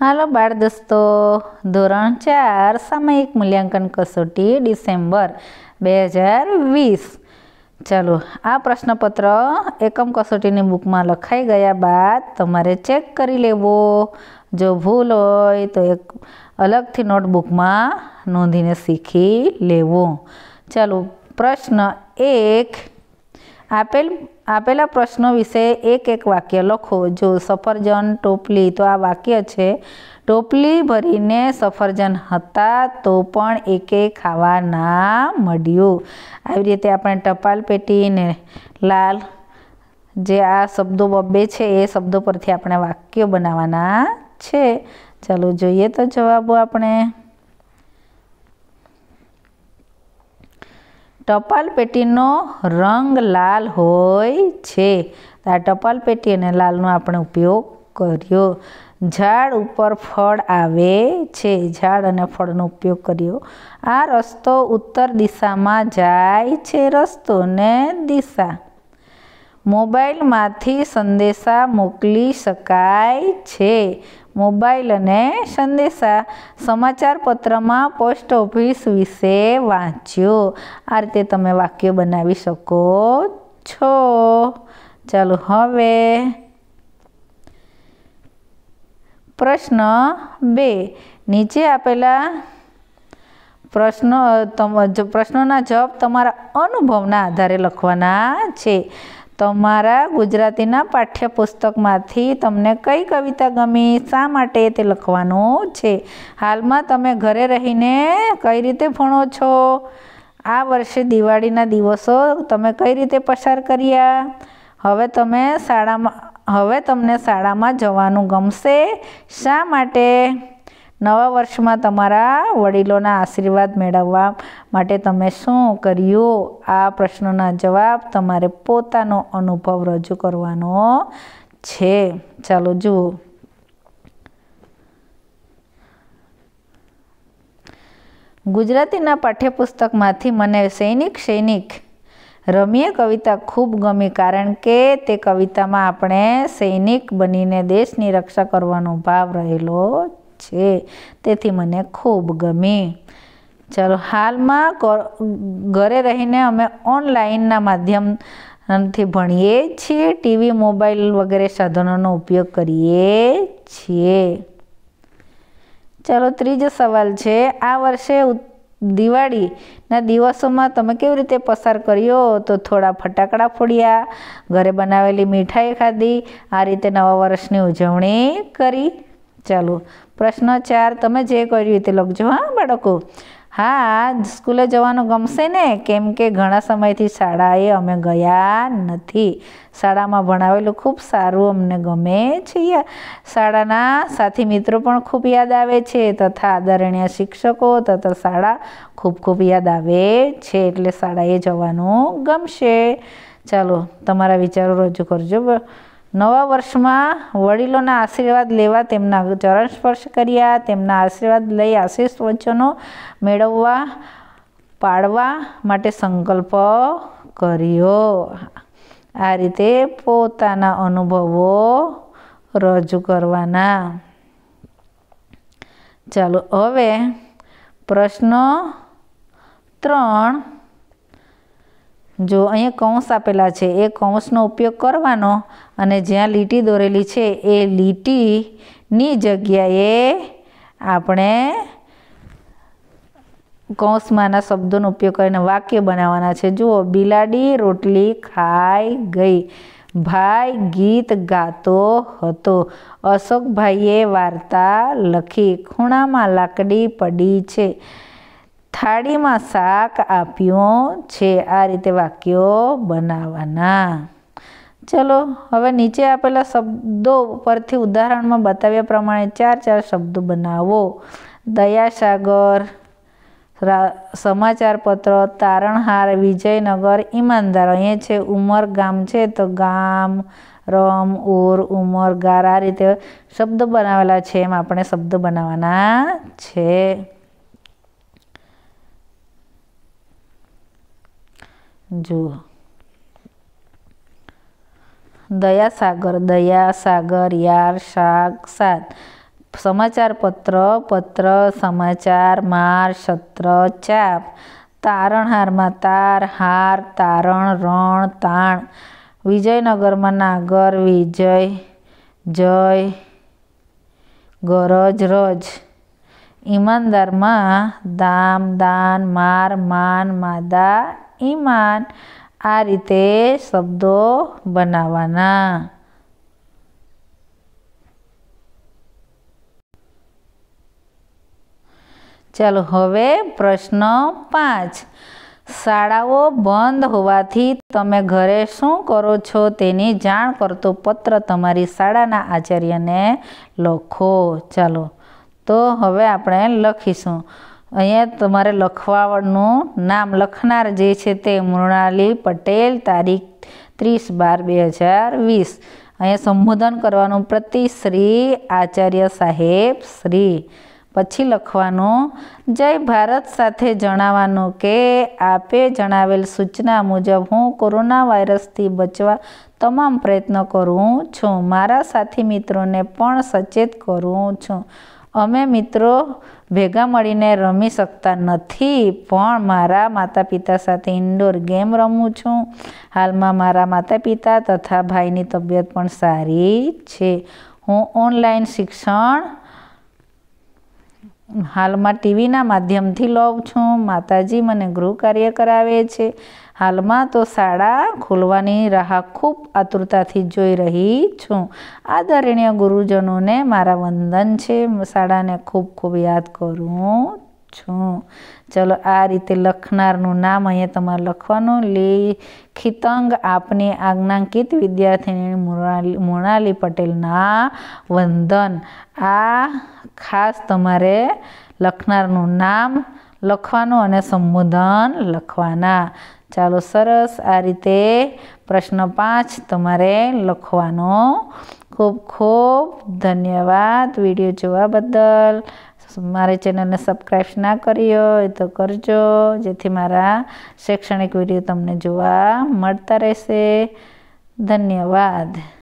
હાલો બાળ દોસ્તો ધોરણ ચાર સામયિક મૂલ્યાંકન કસોટી ડિસેમ્બર બે હજાર વીસ ચાલો આ પ્રશ્નપત્ર એકમ કસોટીની બુકમાં લખાઈ ગયા બાદ તમારે ચેક કરી લેવો જો ભૂલ હોય તો એક અલગથી નોટબુકમાં નોંધીને શીખી લેવો ચાલો પ્રશ્ન એક આપેલ આપેલા પ્રશ્નો વિશે એક એક વાક્ય લખો જો સફરજન ટોપલી તો આ વાક્ય છે ટોપલી ભરીને સફરજન હતા તો પણ એકે ખાવા ના મળ્યું આવી રીતે આપણે ટપાલ પેટીને લાલ જે આ શબ્દો બબ્બે છે એ શબ્દો પરથી આપણે વાક્ય બનાવવાના છે ચાલો જોઈએ તો જવાબો આપણે ટપાલ પેટીનો રંગ લાલ હોય છે આ ટપાલ પેટી અને લાલનો આપણે ઉપયોગ કર્યો ઝાડ ઉપર ફળ આવે છે ઝાડ અને ફળનો ઉપયોગ કર્યો આ રસ્તો ઉત્તર દિશામાં જાય છે રસ્તો ને દિશા મોબાઈલમાંથી સંદેશા મોકલી શકાય છે મોબાઈલ અને સંદેશા સમાચાર પત્રમાં પોસ્ટ ઓફિસ વિશે વાંચ્યો આ રીતે તમે વાક્ય બનાવી શકો છો ચાલો હવે પ્રશ્ન બે નીચે આપેલા પ્રશ્નો પ્રશ્નોના જવાબ તમારા અનુભવના આધારે લખવાના છે તમારા ગુજરાતીના પાઠ્યપુસ્તકમાંથી તમને કઈ કવિતા ગમી શા માટે તે લખવાનું છે હાલમાં તમે ઘરે રહીને કઈ રીતે ભણો છો આ વર્ષે દિવાળીના દિવસો તમે કઈ રીતે પસાર કર્યા હવે તમે શાળામાં હવે તમને શાળામાં જવાનું ગમશે શા માટે નવા વર્ષમાં તમારા વડીલોના આશીર્વાદ મેળવવા માટે તમે શું કર્યું આ પ્રશ્નના જવાબ તમારે પોતાનો અનુભવ રજૂ કરવાનો છે ચાલો જુઓ ગુજરાતીના પાઠ્યપુસ્તકમાંથી મને સૈનિક સૈનિક રમીએ કવિતા ખૂબ ગમી કારણ કે તે કવિતામાં આપણે સૈનિક બનીને દેશની રક્ષા કરવાનો ભાવ રહેલો છે તેથી મને ખૂબ ગમે ચાલો હાલમાં ઘરે રહીને અમે ઓનલાઈનના માધ્યમથી ભણીએ છીએ ટીવી મોબાઈલ વગેરે સાધનોનો ઉપયોગ કરીએ છીએ ચાલો ત્રીજો સવાલ છે આ વર્ષે દિવાળીના દિવસોમાં તમે કેવી રીતે પસાર કર્યો તો થોડા ફટાકડા ફોડ્યા ઘરે બનાવેલી મીઠાઈ ખાધી આ રીતે નવા વર્ષની ઉજવણી કરી ચાલો પ્રશ્ન ચાર તમે જે કર્યું તે લખજો હા બાળકો હા સ્કૂલે જવાનું ગમશે ને કેમ કે ઘણા સમયથી શાળાએ અમે ગયા નથી શાળામાં ભણાવેલું ખૂબ સારું અમને ગમે છે શાળાના સાથી મિત્રો પણ ખૂબ યાદ આવે છે તથા આદરણીય શિક્ષકો તથા શાળા ખૂબ ખૂબ યાદ આવે છે એટલે શાળાએ જવાનું ગમશે ચાલો તમારા વિચારો રજૂ કરજો નવા વર્ષમાં વડીલોના આશીર્વાદ લેવા તેમના ચરણ સ્પર્શ કર્યા તેમના આશીર્વાદ લઈ આશીષ વચનો મેળવવા પાડવા માટે સંકલ્પ કર્યો આ રીતે પોતાના અનુભવો રજૂ કરવાના ચાલો હવે પ્રશ્ન ત્રણ જો અહીંયા કૌંસ આપેલા છે એ કૌંસનો ઉપયોગ કરવાનો અને જ્યાં લીટી દોરેલી છે એ લીટીની જગ્યાએ આપણે કૌંસમાંના શબ્દોનો ઉપયોગ કરીને વાક્ય બનાવવાના છે જુઓ બિલાડી રોટલી ખાઈ ગઈ ભાઈ ગીત ગાતો હતો અશોકભાઈએ વાર્તા લખી ખૂણામાં લાકડી પડી છે થાળીમાં શાક આપ્યું છે આ રીતે વાક્યો બનાવવાના ચલો હવે નીચે આપેલા શબ્દો પરથી ઉદાહરણમાં બતાવ્યા પ્રમાણે ચાર ચાર શબ્દો બનાવો દયાસાગર સમાચાર પત્ર તારણહાર વિજયનગર ઈમાનદાર અહીંયા છે ઉમર ગામ છે તો ગામ રમ ઓર ઉમર ગાર આ રીતે શબ્દ બનાવેલા છે એમ આપણે શબ્દ બનાવવાના છે જુઓ દયાસાગર દયાસાગર યાર શાક સાત સમાચાર પત્ર પત્ર સમાચાર માર સત્ર ચાપ તારણહારમાં તાર હાર તારણ રણ તાણ વિજયનગરમાં નાગર વિજય જય ગરજ રજ ઈમાનદારમાં દામ દાન માર માન માદા ઈમાન આ રીતે શબ્દો બનાવવાના ચાલો હવે પ્રશ્ન પાંચ શાળાઓ બંધ હોવાથી તમે ઘરે શું કરો છો તેની જાણ કરતો પત્ર તમારી શાળાના આચાર્યને લખો ચાલો તો હવે આપણે લખીશું અહીંયા તમારે લખવાનું નામ લખનાર જે છે તે મૃણાલી પટેલ તારીખ ત્રીસ બાર બે હજાર વીસ અહીંયા સંબોધન કરવાનું પ્રતિ શ્રી આચાર્ય સાહેબ શ્રી પછી લખવાનું જય ભારત સાથે જણાવવાનું કે આપે જણાવેલ સૂચના મુજબ હું કોરોના વાયરસથી બચવા તમામ પ્રયત્ન કરું છું મારા સાથી મિત્રોને પણ સચેત કરું છું અમે મિત્રો ભેગા મળીને રમી શકતા નથી પણ મારા માતા પિતા સાથે ઇન્ડોર ગેમ રમું છું હાલમાં મારા માતા પિતા તથા ભાઈની તબિયત પણ સારી છે હું ઓનલાઈન શિક્ષણ હાલમાં ટીવીના માધ્યમથી લઉં છું માતાજી મને ગૃહ કાર્ય કરાવે છે હાલમાં તો શાળા ખોલવાની રાહ ખૂબ આતુરતાથી જોઈ રહી છું આદરણીય ગુરુજનોને મારા વંદન છે શાળાને ખૂબ ખૂબ યાદ કરું છું ચલો આ રીતે લખનારનું નામ અહીંયા તમારે લખવાનું લેખિતંગ આપની આજ્ઞાંકિત વિદ્યાર્થીની મૃણાલી પટેલના વંદન આ ખાસ તમારે લખનારનું નામ લખવાનું અને સંબોધન લખવાના ચાલો સરસ આ રીતે પ્રશ્ન પાંચ તમારે લખવાનો ખૂબ ખૂબ ધન્યવાદ વિડીયો જોવા બદલ મારી ચેનલને સબસ્ક્રાઈબ ના કરી હોય તો કરજો જેથી મારા શૈક્ષણિક વિડીયો તમને જોવા મળતા રહેશે ધન્યવાદ